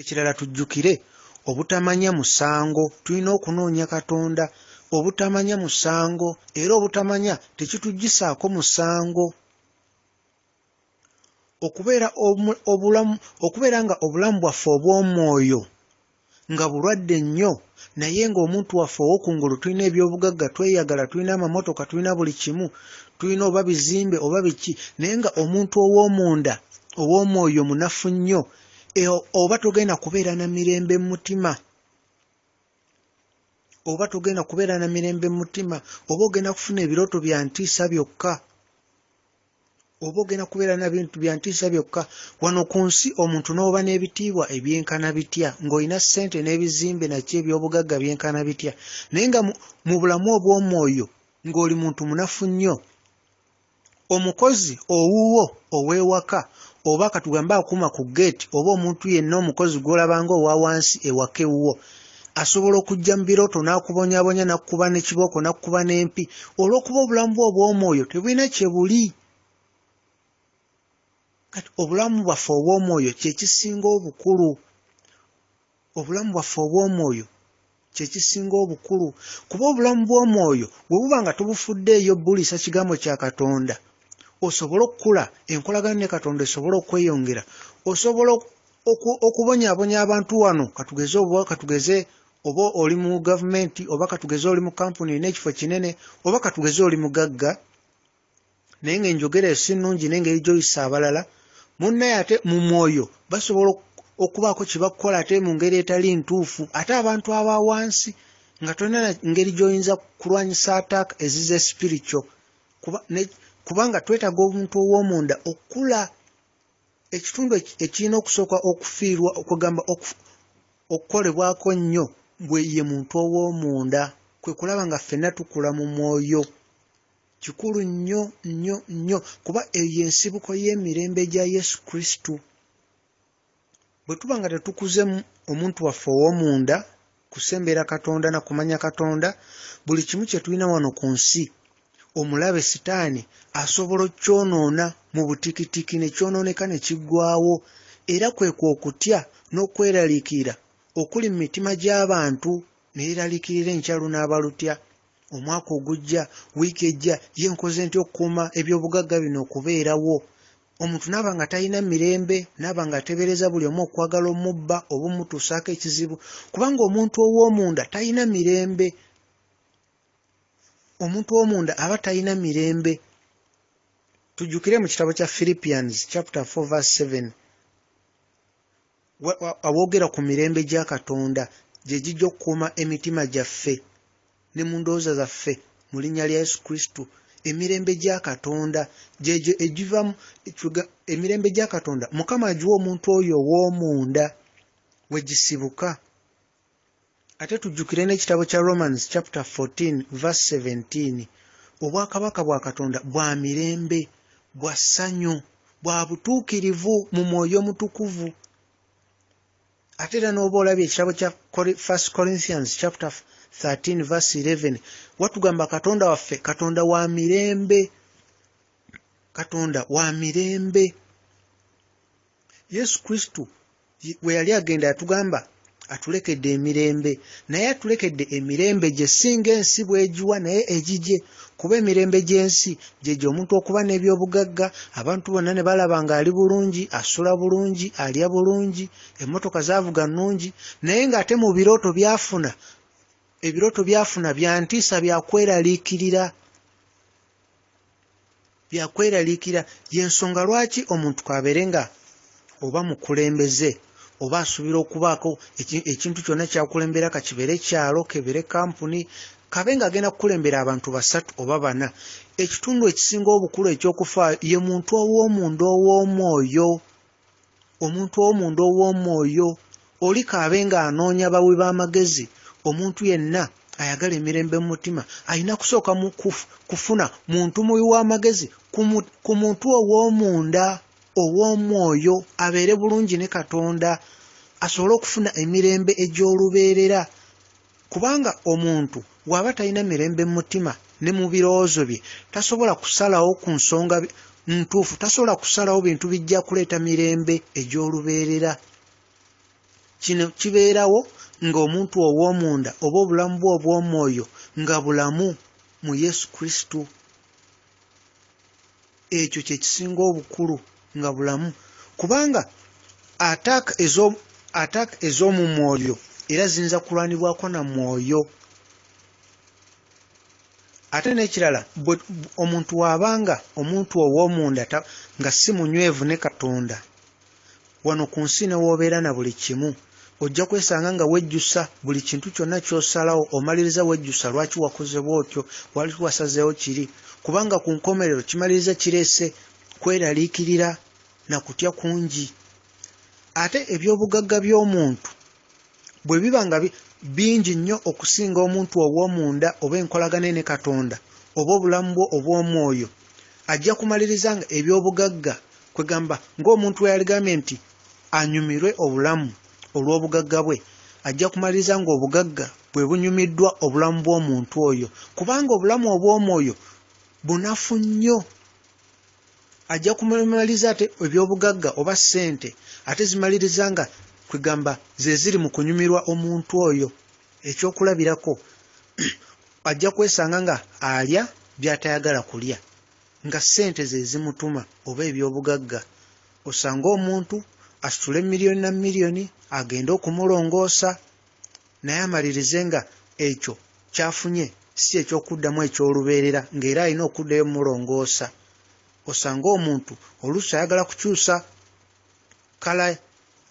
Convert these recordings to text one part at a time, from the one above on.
ekirala tujjukire obutamanya musango tulina okunoonya katonda obutamanya musango era obutamanya tekitugisaako musango okubeera obulamu okubeera nga obulamu bwaffe obw'omwoyo nga bulwadde nnyo naye ngaomuntu waffe ow'okungulu tulina ebyobugagga tweyagala tulina amamotoka tulina buli kimu tulina oba bizimbe oba biki naye nga omuntu ow'omunda ow'omwoyo munafu nnyo E, oba togenda kubeera na mirembe mumutima oba togenda kubeera na mirembe mu mutima oba ogenda kufuna ebirooto bya ntiisa byokka oba ogenda kubeera na bintu bya ntiisa byokka wano ku nsi omuntu n'oba n'ebitiibwa ebyenkana bitya ng'olina ssente n'ebizimbe naki ebyobugagga byenkana bitya naye nga mu bulamu obw'omwoyo ng'oli muntu munafu nnyo omukozi owuwo ow'ewaka oba katugambe akuuma ku gete oba omuntu yenna omukozi gwolabanga owawansi ewakewwo asobola okujja mu biroto n'akubonyabonya nakkuba n'ekibooko n'akkuba n'empi olw'okuba obulamu bwe obw'omwoyo tebulina kye buli kati obulamu bwaffe obw'omwoyo kye kisinga obukulu obulamu bwaffe obw'omwoyo kye kisinga obukulu kuba obulamu bw'omwoyo bwe buba nga tubufuddeeyo bulisa kigambo kya katonda osobole okukula enkolagana ne katonda esobole okweyongera osobola okubonyaabonya abantu wano katugeze katugeze oba oli mu gavumenti oba katugeze oli mu kampuni nekifo kinene oba katugeze oli mugagga naye nga enjogera esi nungi nengeri gyoyisa abalala munaye ate mu mwoyo basobola okubaako kyebakukola ate mu ngeri etali ntuufu ate abantu aba wansi nga tolina ngeri gyoyinza kulwanyisa attaka ezize spiritual kubanga twetaaga omuntu ow'omunda okkula ekitundu ekirina okusooka okufiirwa okugamba okukolebwako nnyo bwe ye muntu ow'omunda kwe kulaba nga ffenna tukula mu mwoyo kikulu nnyo nnyo nnyo kuba eyo ensibuko y'emirembe gya yesu kristu bwe tuba nga tetukuze omuntu waffe ow'omunda kusembera katonda nakumanya katonda buli kimu kye tulina wano ku nsi omulabe sitaani asobola okyonoona mu butikitiki nekyonooneka ne kiggwaawo era kwekwa okutya n'okweraliikirira okuli mu mitima gy'abantu neeraliikirira enkyalunaabalutya omwaka ogujja wiiki ejja yenkoze nti okukuuma ebyobugagga bino okubeerawo omuntu naaba nga talina mirembe naaba nga atebereza buli omu okwagala omubba oba omutuusaako ekizibu kubanga omuntu ow'omunda talina mirembe omuntu omunda aba talina mirembe tujukire mu kitabo kya philippians chapter 4 vs 7 awogera ku mirembe gya katonda gye gijja okukuuma emitima gyaffe ne mu ndowooza zaffe mu linnya lya yesu kristo emirembe gya katonda gyegyo egivamu emirembe gya katonda mukama agiwa omuntu oyo ow'omunda wegisibuka ate tujjukire n'ekitabo kya romans chapter 14 verse 17 obwakabaka bwa katonda bwa mirembe bwa ssanyu bwa butuukirivu mu mwoyo omutukuvu ate era n'oba olabye ekitabo kya 1 corinthians chapter 13 verse 11 watugamba katonda waffe katonda wa mirembe katonda wa mirembe yesu kristo we yali agenda yatugamba atulekedde emirembe naye atulekedde emirembe gye singa ensi bwegiwa naye egigye kuba emirembe gyensi gyegyo omuntu okuba n'ebyobugagga abantu bonna ne balaba ng'ali bulungi asula bulungi alya bulungi emmotoka zaavuga nnungi naye ng'ate mu birooto byafuna ebirooto byafuna byantiisa byakweraliikirira byakweraliikirira yensonga lwaki omuntu kwabere nga oba mukulembeze oba asuubira okubaako ekintu kyonna kyakulembera kakibeere kyalo kebere kampuni kabe ngaagenda kukulembera abantu basatu oba bana ekitundu ekisinga obukulu ekyokufaayo ye muntu ow'omunda ow'omwoyo omuntu ow'omunda ow'omwoyo oli kaabe ng'anoonya bawi b'amagezi omuntu yenna ayagala emirembe mu mutima ayina kusooka mu kufuna muntu muyi w'amagezi ku muntu ow'omunda ow'omwoyo abeere bulungi ne katonda asobole okufuna emirembe egyolubeerera kubanga omuntu bw'aba talina mirembe mu mutima ne mu birowoozo bye tasobola kusalawo ku nsonga ntuufu tasobola kusalawo bintu bijja kuleeta mirembe egy'olubeerera kino kibeerawo ng'omuntu ow'omunda oba obulamu bwe obw'omwoyo nga bulamu mu yesu kristo ekyo kye kisinga obukulu nga bulamu kubanga ataaka attaka ez'omu mwoyo era ziyinza kulwanibwako na mwoyo ate n'ekirala omuntu waabanga omuntu ow'omunda nga si munywevu ne katonda wano ku nsi newoobeera na buli kimu ojja kwesanga nga wejjusa buli kintu kyonna kyosalawo omaliriza wejjusa lwaki wakozebwa otyo wali wasazeewo kiri kubanga ku nkomerero kimaliriza kireese kweraliikirira nakutya kungi ate ebyobugagga by'omuntu bwe biba nga bingi nnyo okusinga omuntu ow'omunda oba enkolagana ne katonda oba obulamu bwo obw'omwoyo ajja kumaliriza nga ebyobugagga kwegamba ng'omuntu weyaligambye nti anyumirwe obulamu olw'obugagga bwe ajja kumaliriza nga obugagga bwe bunyumiddwa obulamu bw'omuntu oyo kubanga obulamu obw'omwoyo bunafu nnyo ajja kumumaliriza te ebyobugagga oba ssente ate zimaliriza nga kwegamba zeziri mu kunyumirwa omuntu oyo ekyokulabirako ajja kwesanga nga alya byatayagala kulya nga sente zezimutuma oba ebyobugagga osanga omuntu asitula emiliyoni na miliyoni agende okumulongoosa naye amalirize nga ekyo kyafunye si ekyokuddamu ekyoluberera ngaera alina okuddayo mulongoosa osanga omuntu oluusi ayagala kukyusa kala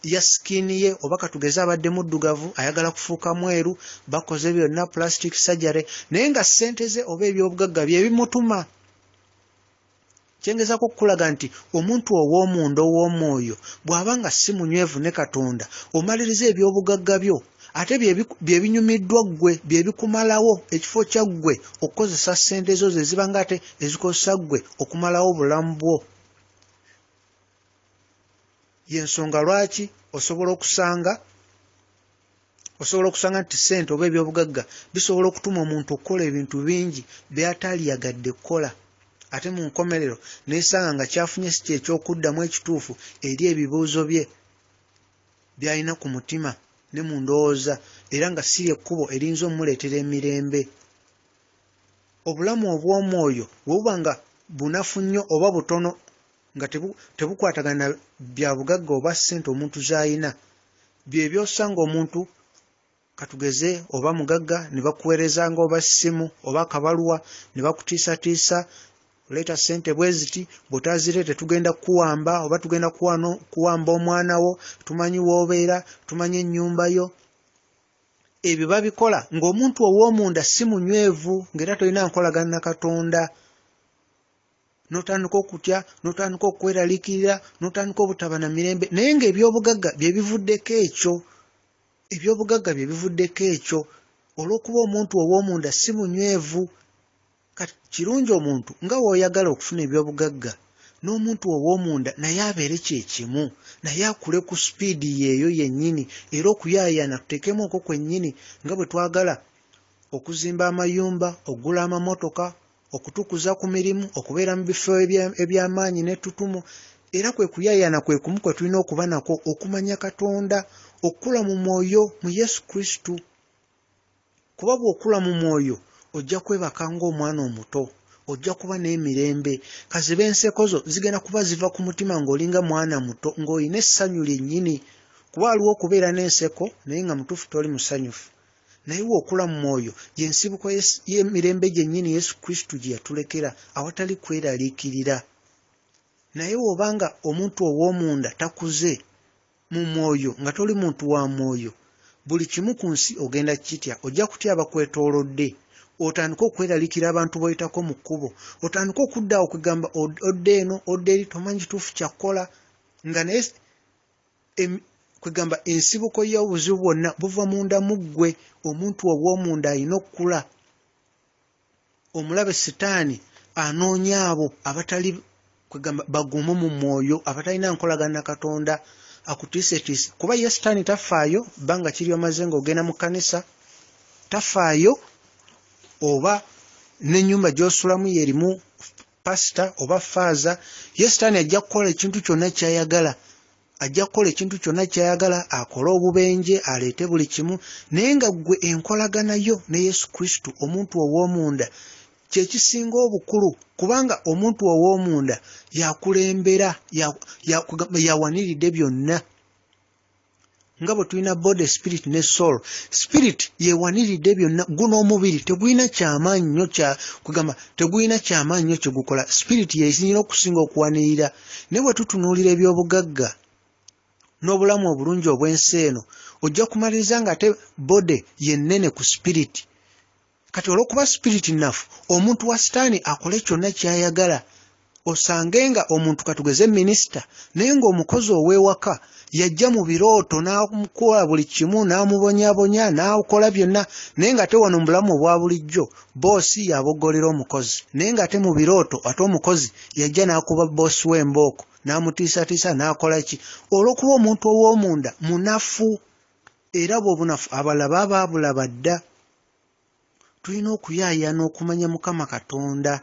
ya skini ye oba katugeze abadde muddugavu ayagala kufuuka mweru bakoze byonna plastic surgery naye nga ssente ze oba ebyobugagga byebimutuma kyengezaku okukulaga nti omuntu ow'omunda ow'omwoyo bw'aba nga si munywevu ne katonda omaliriza ebyobugagga byo ate byebinyumiddwa ggwe byebikumalawo ekifo kya ggwe okukozesa ssente zo zeziba nga ate ezikozesa ggwe okumalawo obulamu bwo yensonga lwaki osobola okusanga osobola okusanga nti sente oba ebyobugagga bisobola okutuma omuntu okukola ebintu bingi byataliyagadde kukola ate mu nkomerero nesanga nga kyafunye si kyekyokuddamu ekituufu eri ebibuuzo bye byalina ku mutima ne mu ndowooza era nga siri ekkubo eriyinza omuleetera emirembe obulamu obw'omwoyo bwe buba nga bunafu nnyo oba butono nga tebukwatagana bya bugagga oba ssente omuntu zayina byebyosa nga omuntu katugeze oba mugagga ne bakuweerezanga oba ssimu oba akabaluwa ne bakutiisatiisa leeta sente bweziti bwetazireete tugenda kuwamba oba tugenda kuwamba omwana wo tumanyi woobeera tumanyi ennyumba yo ebyo babikola ng'omuntu ow'omunda si munywevu ng'era tolina nkolagana na katonda notandika okutya notandika okweralikirira notandika obutaba na mirembe naye nga ebyobugagga byebivuddeko ekyo ebyobugagga byebivuddeko ekyo olwokuba omuntu owomunda si munywevu kirungi omuntu nga woyagala okufuna ebyobugagga n'omuntu owomunda naye abeere kyekimu naye akule ku supiidi yeeyo yennyini era okuyaayana tuteekemu okwo kwennyini nga bwe twagala okuzimba amayumba okugula amamotoka okutukuza ku mirimu okubeera mu bifo ebyamaanyi netutumu era kwe kuyaayana kwe kumu kwe tulina okuba nako okumanya katonda okukula mu mwoyo mu yesu kristu kuba bw'okula mu mwoyo ojja kwebaka ngaomwana omuto ojja kuba n'emirembe kazibe enseko zo zigenda kuba ziva ku mutima ng'olinga mwana muto ng'olina essanyu lyennyini kuba aliwo okubeera n'enseko naye nga mutufu toli musanyufu naye we okula mu mwoyo gyensibuko y'emirembe gyennyini yesu kristo gye yatulekera awatali kweraliikirira naye weobanga omuntu ow'omunda takuze mu mwoyo nga toli muntu wa mwoyo buli kimu ku nsi ogenda kitya ojja kutya abakwetoolodde otandika okweraliikira abantu boyitako mu kkubo otandika okuddaawo okugamba odde eno odde eri tomanyi kituufu kyakkola nga naye kwegamba ensibuko y'obuzibu bwonna buva munda mu ggwe omuntu ow'omunda alina okkula omulabe sitaani anoonya abo abatali kwegamba bagumu mu mwoyo abatalina nkolagana na katonda akutiisetiise kuba ye sitaani tafaayo bbanga kiri omaze ng'ogenda mu kkanisa tafaayo oba n'ennyumba gy'osulamu yerimu pasita oba faaza ye sitaani ajja kukola ekintu kyonna kyayagala ajja kukola ekintu kyonna kyayagala akole obubenje aleete buli kimu naye nga ggwe enkolaganayo ne yesu kristo omuntu ow'omunda kyekisinga obukulu kubanga omuntu ow'omunda yakulembera yawaniridde byonna nga bwe tulina bod spirit ne soul spirit yewaniridde byonna guno omubiri tegulina kyamaanyinyo kugamba tegulina kyamaanyinyo kyegukola spirit yesinira okusinga okuwanirira naye bwe tutunuulira ebyobugagga n'obulamu obulungi obw'ensi eno ojja kumaliriza nga ate bode yennene ku sipiriti kati olw'okuba sipiriti nafu omuntu wa sitaani akole kyonna kyayagala osange nga omuntu katugeze minisita naye ng'omukozi ow'ewaka yajja mu birooto n'mukola buli kimu n'mubonyabonya n'okola byonna naye ng'ate wano mu bulamu obwa bulijjo boosi yaboggolera omukozi naye ng'ate mu birooto ate omukozi yajja n'akuba boosi w'embooko n'amutiisatiisa n'akola ki olw'okuba omuntu ow'omunda munafu era bwobunafu abalala baababulaba dda tulina okuyaayana okumanya mukama katonda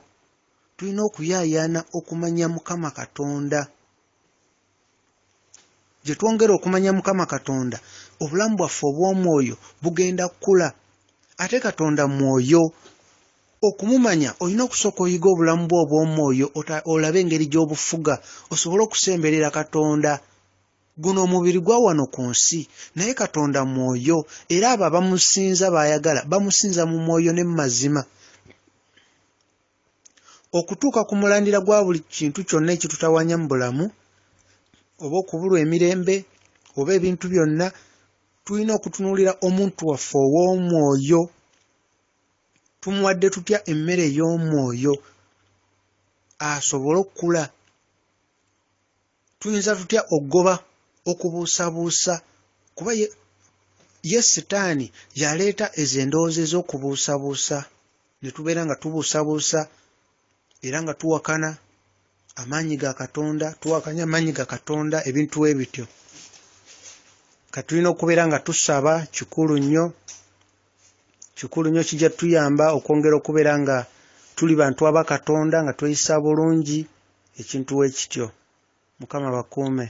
tulina okuyaayana okumanya mukama katonda gye twongera okumanya mukama katonda obulamu bwaffe obw'omwoyo bugenda kukula ate katonda mwoyo okumumanya olina okusooka oyiga obulamu bwe obw'omwoyo olabe engeri gy'obufuga osobole okusemberera katonda guno omubiri gwa wano ku nsi naye katonda mwoyo era abo abamusinza baayagala bamusinza mu mwoyo ne mumazima okutuuka ku mulandira gwa buli kintu kyonna ekitutawanya mu bulamu oba okubulwa emirembe oba ebintu byonna tulina okutunuulira omuntu waffe ow'omwoyo tumuwadde tutya emmere y'omwoyo asobole okkula tuyinza tutya ogoba okubuusabuusa kuba ye sitaani yaleeta ezo endowooza ez'okubuusabuusa ne tubeera nga tubuusabuusa era nga tuwakana amaanyi ga katonda tuwakanya amaanyi ga katonda ebintu ebityo ka tulina okubeera nga tusaba kikulu nnyo kikulu nnyo kijja tuyamba okwongera okubeera nga tuli bantu aba katonda nga tweyisa bulungi ekintu weekityo mukama bakuume